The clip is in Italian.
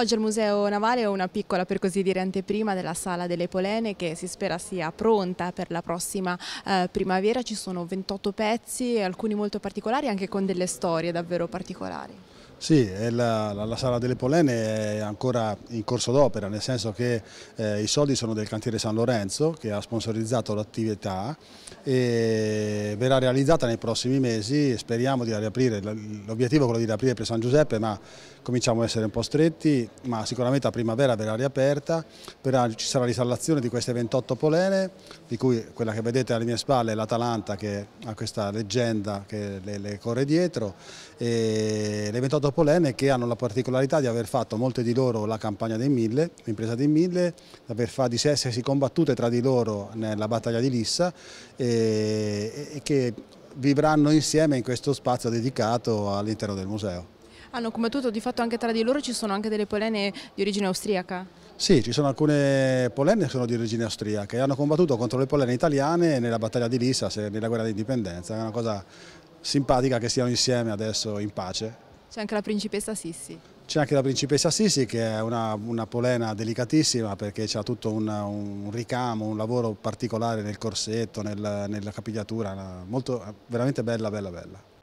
Oggi al Museo Navale ho una piccola, per così dire, anteprima della Sala delle Polene che si spera sia pronta per la prossima eh, primavera. Ci sono 28 pezzi, alcuni molto particolari, anche con delle storie davvero particolari. Sì, la, la, sala delle Polene è ancora in corso d'opera, nel senso che eh, i soldi sono del cantiere San Lorenzo che ha sponsorizzato l'attività e verrà realizzata nei prossimi mesi, speriamo di riaprire, l'obiettivo è quello di riaprire per San Giuseppe ma cominciamo a essere un po' stretti, ma sicuramente a primavera verrà riaperta, verrà, ci sarà l'installazione di queste 28 polene, di cui quella che vedete alle mie spalle è l'Atalanta che ha questa leggenda che le, le corre dietro, e le 28 Polene che hanno la particolarità di aver fatto molte di loro la campagna dei mille, l'impresa dei mille, di, aver fatto, di essersi combattute tra di loro nella battaglia di Lissa e, e che vivranno insieme in questo spazio dedicato all'interno del museo. Hanno combattuto di fatto anche tra di loro, ci sono anche delle polene di origine austriaca? Sì, ci sono alcune polene che sono di origine austriaca e hanno combattuto contro le polene italiane nella battaglia di Lissa, nella guerra d'indipendenza, è una cosa simpatica che stiano insieme adesso in pace. C'è anche la principessa Sissi. C'è anche la principessa Sissi che è una, una polena delicatissima perché ha tutto un, un, ricamo, un lavoro particolare nel corsetto, nel, nella capigliatura, molto, veramente bella, bella, bella.